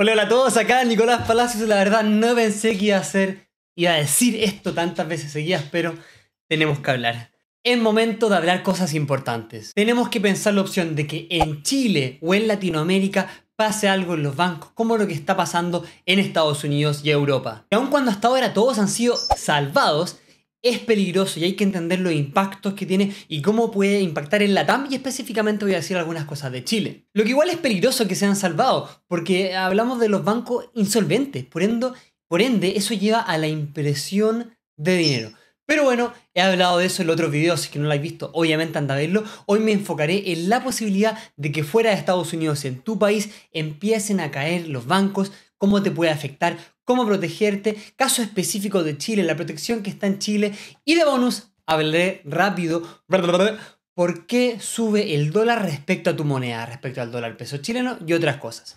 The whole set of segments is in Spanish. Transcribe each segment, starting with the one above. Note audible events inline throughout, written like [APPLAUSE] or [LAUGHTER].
Hola, a todos, acá Nicolás Palacios. La verdad, no pensé que iba a hacer, iba a decir esto tantas veces seguidas, pero tenemos que hablar. Es momento de hablar cosas importantes. Tenemos que pensar la opción de que en Chile o en Latinoamérica pase algo en los bancos, como lo que está pasando en Estados Unidos y Europa. Y aun cuando hasta ahora todos han sido salvados, es peligroso y hay que entender los impactos que tiene y cómo puede impactar en la TAM y específicamente voy a decir algunas cosas de Chile. Lo que igual es peligroso que sean salvados salvado, porque hablamos de los bancos insolventes, por ende, por ende eso lleva a la impresión de dinero. Pero bueno, he hablado de eso en el otros videos, si que no lo habéis visto, obviamente anda a verlo. Hoy me enfocaré en la posibilidad de que fuera de Estados Unidos, en tu país, empiecen a caer los bancos, cómo te puede afectar, cómo protegerte, caso específico de Chile, la protección que está en Chile y de bonus hablaré rápido por qué sube el dólar respecto a tu moneda, respecto al dólar peso chileno y otras cosas.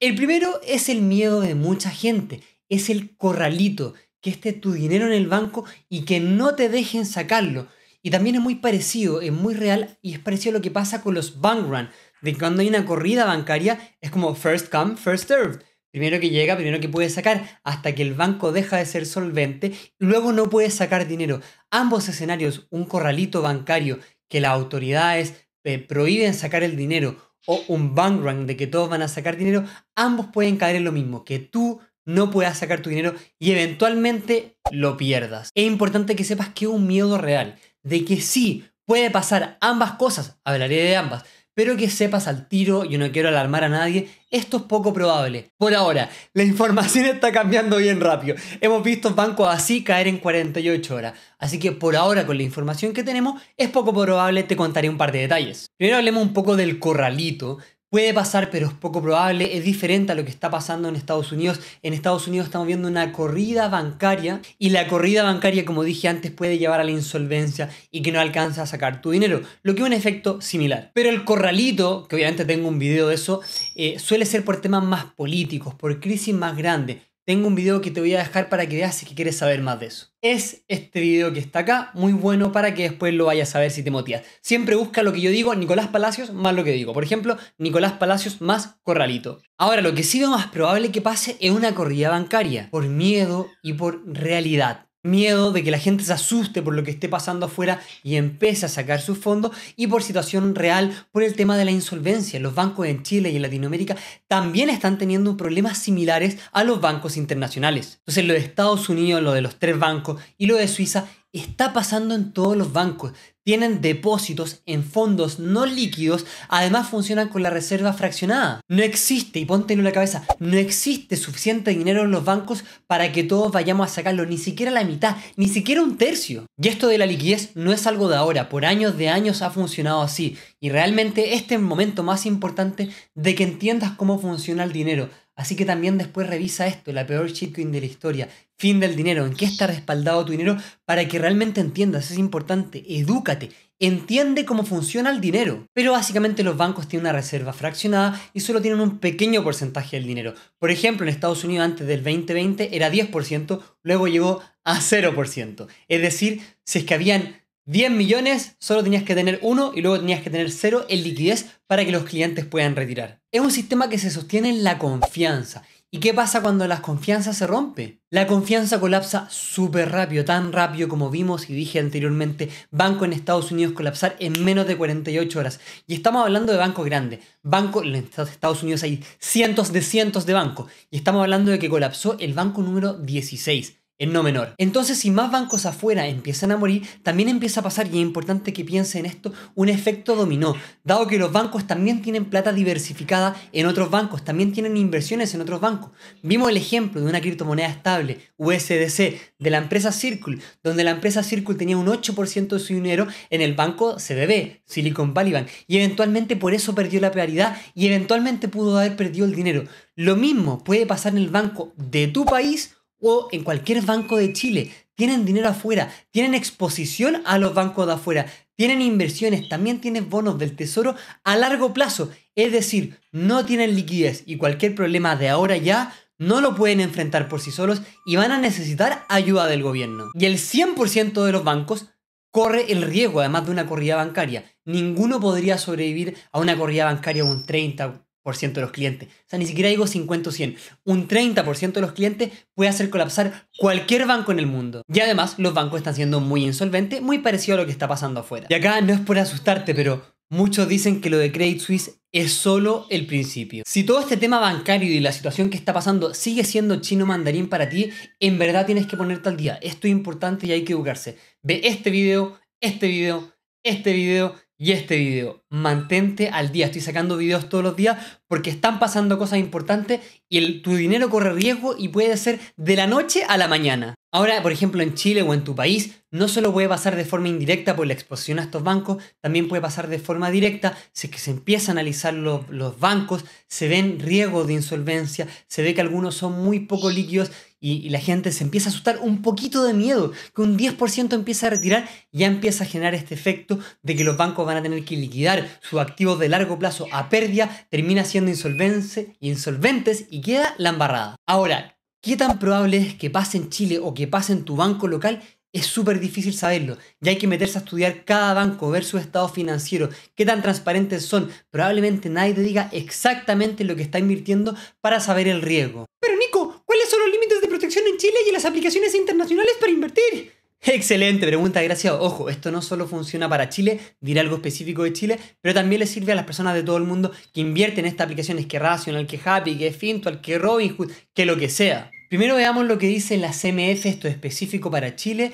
El primero es el miedo de mucha gente, es el corralito, que esté tu dinero en el banco y que no te dejen sacarlo. Y también es muy parecido, es muy real y es parecido a lo que pasa con los bank run, de cuando hay una corrida bancaria es como first come, first served. Primero que llega, primero que puede sacar, hasta que el banco deja de ser solvente luego no puede sacar dinero. Ambos escenarios, un corralito bancario que las autoridades eh, prohíben sacar el dinero o un bank run de que todos van a sacar dinero, ambos pueden caer en lo mismo, que tú no puedas sacar tu dinero y eventualmente lo pierdas. Es importante que sepas que es un miedo real, de que sí puede pasar ambas cosas, hablaré de ambas, pero que sepas al tiro, yo no quiero alarmar a nadie, esto es poco probable. Por ahora, la información [LAUGHS] está cambiando bien rápido. Hemos visto bancos así caer en 48 horas. Así que por ahora, con la información que tenemos, es poco probable, te contaré un par de detalles. Primero hablemos un poco del corralito, Puede pasar, pero es poco probable, es diferente a lo que está pasando en Estados Unidos. En Estados Unidos estamos viendo una corrida bancaria y la corrida bancaria, como dije antes, puede llevar a la insolvencia y que no alcanza a sacar tu dinero, lo que es un efecto similar. Pero el corralito, que obviamente tengo un video de eso, eh, suele ser por temas más políticos, por crisis más grandes tengo un video que te voy a dejar para que veas si quieres saber más de eso. Es este video que está acá, muy bueno para que después lo vayas a ver si te motivas. Siempre busca lo que yo digo, Nicolás Palacios más lo que digo. Por ejemplo, Nicolás Palacios más Corralito. Ahora, lo que sí veo más probable que pase es una corrida bancaria, por miedo y por realidad miedo de que la gente se asuste por lo que esté pasando afuera y empiece a sacar sus fondos y por situación real por el tema de la insolvencia. Los bancos en Chile y en Latinoamérica también están teniendo problemas similares a los bancos internacionales. Entonces lo de Estados Unidos, lo de los tres bancos y lo de Suiza está pasando en todos los bancos tienen depósitos en fondos no líquidos, además funcionan con la reserva fraccionada. No existe, y ponte en la cabeza, no existe suficiente dinero en los bancos para que todos vayamos a sacarlo, ni siquiera la mitad, ni siquiera un tercio. Y esto de la liquidez no es algo de ahora, por años de años ha funcionado así, y realmente este es el momento más importante de que entiendas cómo funciona el dinero, Así que también después revisa esto, la peor shitcoin de la historia, fin del dinero, en qué está respaldado tu dinero, para que realmente entiendas, es importante, edúcate, entiende cómo funciona el dinero. Pero básicamente los bancos tienen una reserva fraccionada y solo tienen un pequeño porcentaje del dinero. Por ejemplo, en Estados Unidos antes del 2020 era 10%, luego llegó a 0%. Es decir, si es que habían 10 millones, solo tenías que tener uno y luego tenías que tener cero en liquidez para que los clientes puedan retirar. Es un sistema que se sostiene en la confianza. ¿Y qué pasa cuando la confianza se rompe? La confianza colapsa súper rápido, tan rápido como vimos y dije anteriormente, banco en Estados Unidos colapsar en menos de 48 horas. Y estamos hablando de banco grande. Banco, en Estados Unidos hay cientos de cientos de bancos. Y estamos hablando de que colapsó el banco número 16 en no menor. Entonces, si más bancos afuera empiezan a morir, también empieza a pasar, y es importante que piense en esto, un efecto dominó, dado que los bancos también tienen plata diversificada en otros bancos, también tienen inversiones en otros bancos. Vimos el ejemplo de una criptomoneda estable, USDC, de la empresa Circle, donde la empresa Circle tenía un 8% de su dinero en el banco CDB, Silicon Valley Bank, y eventualmente por eso perdió la paridad y eventualmente pudo haber perdido el dinero. Lo mismo puede pasar en el banco de tu país o en cualquier banco de Chile. Tienen dinero afuera, tienen exposición a los bancos de afuera, tienen inversiones, también tienen bonos del tesoro a largo plazo. Es decir, no tienen liquidez y cualquier problema de ahora ya no lo pueden enfrentar por sí solos y van a necesitar ayuda del gobierno. Y el 100% de los bancos corre el riesgo, además de una corrida bancaria. Ninguno podría sobrevivir a una corrida bancaria un 30, de los clientes. O sea, ni siquiera digo 50 o 100. Un 30% de los clientes puede hacer colapsar cualquier banco en el mundo. Y además, los bancos están siendo muy insolventes, muy parecido a lo que está pasando afuera. Y acá no es por asustarte, pero muchos dicen que lo de Credit Suisse es solo el principio. Si todo este tema bancario y la situación que está pasando sigue siendo chino mandarín para ti, en verdad tienes que ponerte al día. Esto es importante y hay que educarse. Ve este video, este video, este video y este video. Mantente al día. Estoy sacando videos todos los días porque están pasando cosas importantes y tu dinero corre riesgo y puede ser de la noche a la mañana. Ahora, por ejemplo, en Chile o en tu país, no solo puede pasar de forma indirecta por la exposición a estos bancos, también puede pasar de forma directa si que se empieza a analizar los, bancos, se ven riesgos de insolvencia, se ve que algunos son muy poco líquidos y, la gente se empieza a asustar un poquito de miedo, que un 10% empieza a retirar, ya empieza a generar este efecto de que los bancos van a tener que liquidar sus activos de largo plazo a pérdida, termina siendo insolventes y queda la embarrada. Ahora, qué tan probable es que pase en Chile o que pase en tu banco local es súper difícil saberlo. Ya hay que meterse a estudiar cada banco, ver su estado financiero, qué tan transparentes son. Probablemente nadie te diga exactamente lo que está invirtiendo para saber el riesgo. Pero Nico, ¿cuáles son los límites de protección en Chile y las aplicaciones internacionales para invertir? Excelente pregunta, gracias. Ojo, esto no solo funciona para Chile, diré algo específico de Chile, pero también le sirve a las personas de todo el mundo que invierten en aplicación. Es que Rational, que Happy, que al que Robinhood, que lo que sea. Primero veamos lo que dice la CMF, esto específico para Chile.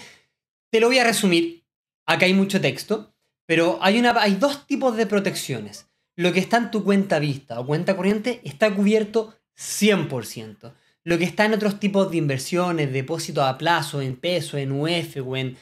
Te lo voy a resumir. Acá hay mucho texto, pero hay, una, hay dos tipos de protecciones. Lo que está en tu cuenta vista o cuenta corriente está cubierto 100% lo que está en otros tipos de inversiones, depósitos a plazo, en peso, en UF o en,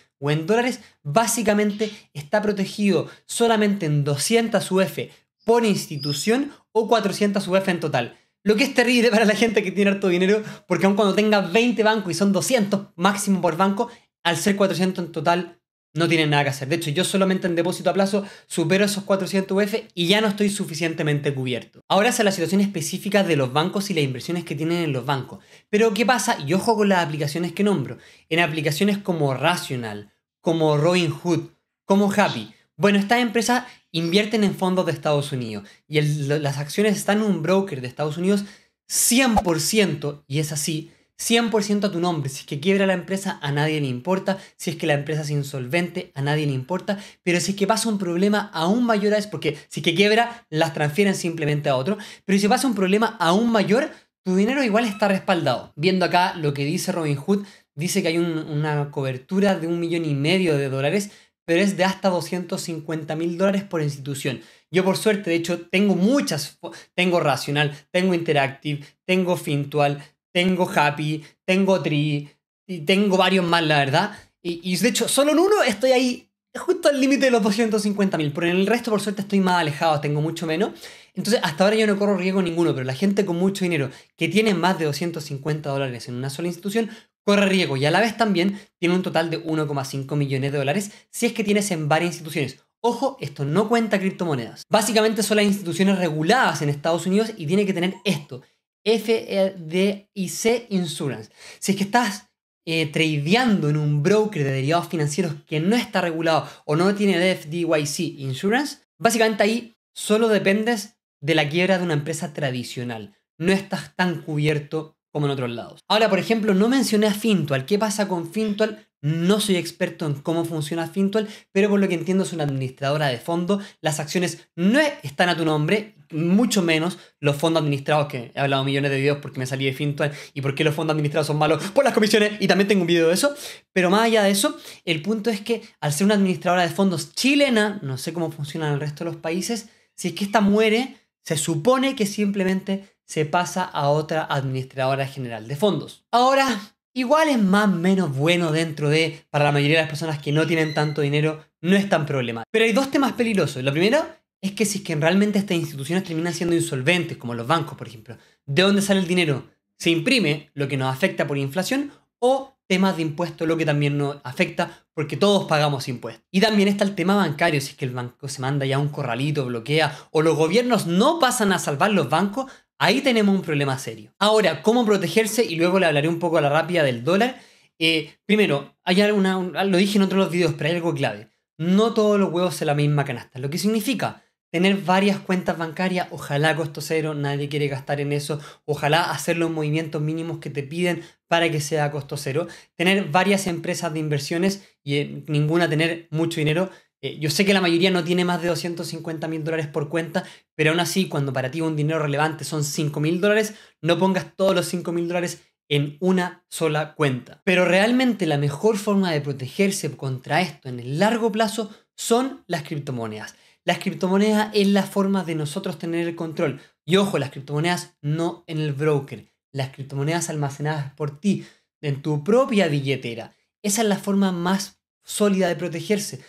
dólares, básicamente está protegido solamente en 200 UF por institución o 400 UF en total. Lo que es terrible para la gente que tiene harto dinero, porque aun cuando tenga 20 bancos y son 200 máximo por banco, al ser 400 en total no tienen nada que hacer. De hecho, yo solamente en depósito a plazo supero esos 400 UF y ya no estoy suficientemente cubierto. Ahora es la situación específica de los bancos y las inversiones que tienen en los bancos. Pero ¿qué pasa? Y ojo con las aplicaciones que nombro. En aplicaciones como Rational, como Robinhood, como Happy. Bueno, estas empresas invierten en fondos de Estados Unidos y las acciones están en un broker de Estados Unidos 100% y es así 100% a tu nombre. Si es que quiebra la empresa, a nadie le importa. Si es que la empresa es insolvente, a nadie le importa. Pero si es que pasa un problema aún mayor es porque si es que quiebra, las transfieren simplemente a otro. Pero si pasa un problema aún mayor, tu dinero igual está respaldado. Viendo acá lo que dice Robin Hood, dice que hay una cobertura de un millón y medio de dólares, pero es de hasta 250 mil dólares por institución. Yo por suerte, de hecho, tengo muchas, tengo Racional, tengo Interactive, tengo Fintual, tengo Happy, tengo Tree, y tengo varios más, la verdad. Y, y, de hecho, solo en uno estoy ahí justo al límite de los 250.000, pero en el resto, por suerte, estoy más alejado, tengo mucho menos. Entonces, hasta ahora yo no corro riesgo ninguno, pero la gente con mucho dinero que tiene más de 250 dólares en una sola institución corre riesgo y a la vez también tiene un total de 1,5 millones de dólares si es que tienes en varias instituciones. Ojo, esto no cuenta criptomonedas. Básicamente son las instituciones reguladas en Estados Unidos y tiene que tener esto. FDIC e, Insurance. Si es que estás eh, tradeando en un broker de derivados financieros que no está regulado o no tiene FDIC Insurance, básicamente ahí solo dependes de la quiebra de una empresa tradicional. No estás tan cubierto como en otros lados. Ahora, por ejemplo, no mencioné a Fintual. ¿Qué pasa con Fintual? No soy experto en cómo funciona Fintual, pero por lo que entiendo es una administradora de fondo. Las acciones no están a tu nombre mucho menos los fondos administrados, que he hablado millones de videos porque me salí de Fintual y por qué los fondos administrados son malos por las comisiones, y también tengo un video de eso. Pero más allá de eso, el punto es que al ser una administradora de fondos chilena, no sé cómo funciona en el resto de los países, si es que esta muere, se supone que simplemente se pasa a otra administradora general de fondos. Ahora, igual es más o menos bueno dentro de, para la mayoría de las personas que no tienen tanto dinero, no es tan problema. Pero hay dos temas peligrosos. Lo primero es que si es que realmente estas instituciones terminan siendo insolventes, como los bancos, por ejemplo, ¿de dónde sale el dinero? ¿Se imprime lo que nos afecta por inflación o temas de impuestos, lo que también nos afecta porque todos pagamos impuestos? Y también está el tema bancario, si es que el banco se manda ya un corralito, bloquea o los gobiernos no pasan a salvar los bancos, ahí tenemos un problema serio. Ahora, ¿cómo protegerse? Y luego le hablaré un poco a la rápida del dólar. Eh, primero, hay alguna, lo dije en otros videos, pero hay algo clave. No todos los huevos en la misma canasta, lo que significa tener varias cuentas bancarias, ojalá costo cero, nadie quiere gastar en eso, ojalá hacer los movimientos mínimos que te piden para que sea costo cero, tener varias empresas de inversiones y eh, ninguna tener mucho dinero. Eh, yo sé que la mayoría no tiene más de 250 mil dólares por cuenta, pero aún así, cuando para ti un dinero relevante son 5 mil dólares, no pongas todos los 5 mil dólares en una sola cuenta. Pero realmente la mejor forma de protegerse contra esto en el largo plazo son las criptomonedas. Las criptomonedas es la forma de nosotros tener el control. Y ojo, las criptomonedas no en el broker. Las criptomonedas almacenadas por ti, en tu propia billetera. Esa es la forma más sólida de protegerse.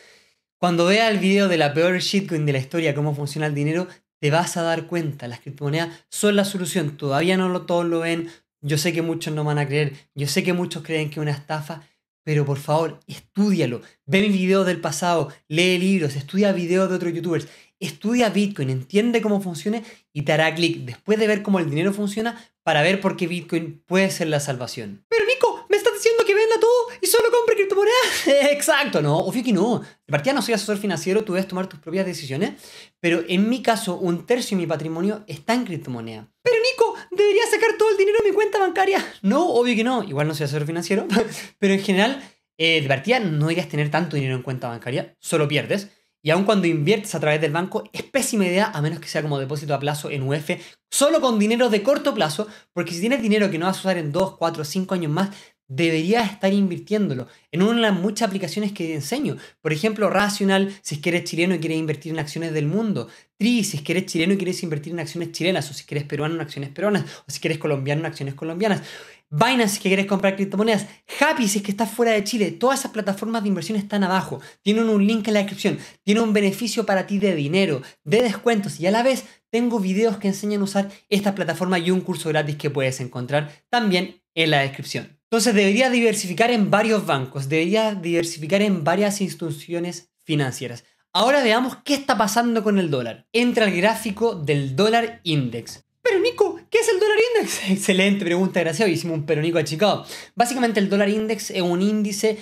Cuando vea el video de la peor shitcoin de la historia, cómo funciona el dinero, te vas a dar cuenta. Las criptomonedas son la solución. Todavía no lo, todos lo ven. Yo sé que muchos no van a creer. Yo sé que muchos creen que es una estafa. Pero por favor, estudialo. Ve videos del pasado, lee libros, estudia videos de otros youtubers, estudia Bitcoin, entiende cómo funciona y te hará clic después de ver cómo el dinero funciona para ver por qué Bitcoin puede ser la salvación. Pero Nico, me estás diciendo que venda todo y solo compre criptomonedas. [LAUGHS] Exacto, no, obvio que no. De partida no soy asesor financiero, tú debes tomar tus propias decisiones, pero en mi caso un tercio de mi patrimonio está en criptomonedas. Pero Nico, debería sacar todo el dinero de mi cuenta bancaria. No, obvio que no, igual no soy asesor financiero, [LAUGHS] pero en general, eh, de partida no deberías tener tanto dinero en cuenta bancaria, solo pierdes. Y aun cuando inviertes a través del banco, es pésima idea, a menos que sea como depósito a plazo en UF, solo con dinero de corto plazo, porque si tienes dinero que no vas a usar en 2, 4, 5 años más, deberías estar invirtiéndolo en una de las muchas aplicaciones que enseño. Por ejemplo, Rational, si que eres chileno y quieres invertir en acciones del mundo. Tri, si es que eres chileno y quieres invertir en acciones chilenas. O si quieres peruano en acciones peruanas. O si quieres colombiano en acciones colombianas. Binance, si quieres comprar criptomonedas. Happy, si es que estás fuera de Chile. Todas esas plataformas de inversión están abajo. Tienen un link en la descripción. Tienen un beneficio para ti de dinero, de descuentos. Y a la vez tengo videos que enseñan a usar esta plataforma y un curso gratis que puedes encontrar también en la descripción. Entonces debería diversificar en varios bancos, debería diversificar en varias instituciones financieras. Ahora veamos qué está pasando con el dólar. Entra el gráfico del dólar index. Pero Nico, ¿qué es el dólar index? [LAUGHS] Excelente pregunta, gracias. Hicimos un peronico achicado. Básicamente el dólar index es un índice,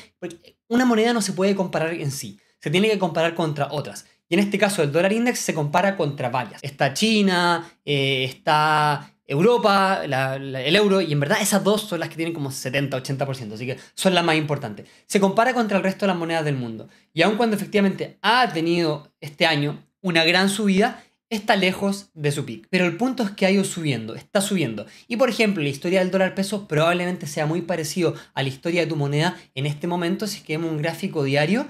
una moneda no se puede comparar en sí, se tiene que comparar contra otras. Y en este caso el dólar index se compara contra varias. Está China, eh, está Europa, el euro, y en verdad esas dos son las que tienen como 70-80%, así que son las más importantes. Se compara contra el resto de las monedas del mundo, y aun cuando efectivamente ha tenido este año una gran subida, está lejos de su pico. Pero el punto es que ha ido subiendo, está subiendo. Y por ejemplo, la historia del dólar peso probablemente sea muy parecido a la historia de tu moneda en este momento, si es que vemos un gráfico diario.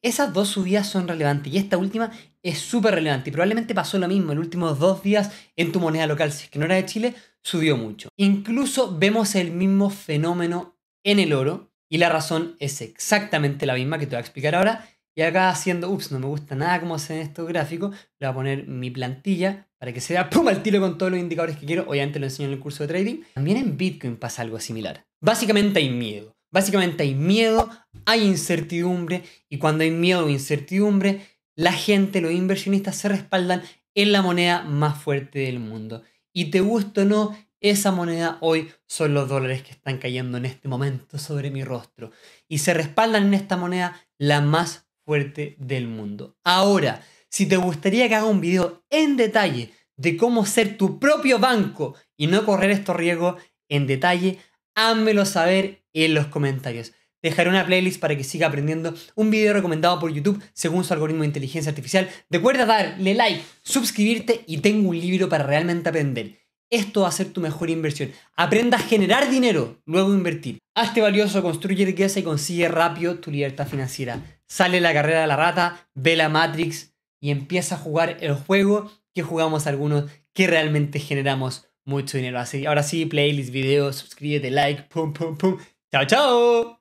Esas dos subidas son relevantes y esta última es súper relevante y probablemente pasó lo mismo en los últimos dos días en tu moneda local, si es que no era de Chile, subió mucho. Incluso vemos el mismo fenómeno en el oro y la razón es exactamente la misma que te voy a explicar ahora. Y acá haciendo, ups, no me gusta nada cómo hacen estos gráficos, le voy a poner mi plantilla para que se vea [LAUGHS] pum al tiro con todos los indicadores que quiero. Obviamente lo enseño en el curso de trading. También en Bitcoin pasa algo similar. Básicamente hay miedo. Básicamente hay miedo, hay incertidumbre y cuando hay miedo o incertidumbre la gente, los inversionistas se respaldan en la moneda más fuerte del mundo. Y te gusta o no, esa moneda hoy son los dólares que están cayendo en este momento sobre mi rostro. Y se respaldan en esta moneda la más fuerte del mundo. Ahora, si te gustaría que haga un video en detalle de cómo ser tu propio banco y no correr estos riesgos en detalle, házmelo saber en los comentarios. Dejaré una playlist para que siga aprendiendo. Un video recomendado por YouTube según su algoritmo de inteligencia artificial. Recuerda darle like, suscribirte y tengo un libro para realmente aprender. Esto va a ser tu mejor inversión. Aprenda a generar dinero, luego invertir. Hazte valioso, construye riqueza y consigue rápido tu libertad financiera. Sale la carrera de la rata, ve la Matrix y empieza a jugar el juego que jugamos algunos, que realmente generamos mucho dinero. Así, ahora sí, playlist, video, suscríbete, like, pum, pum, pum. Chao, chao.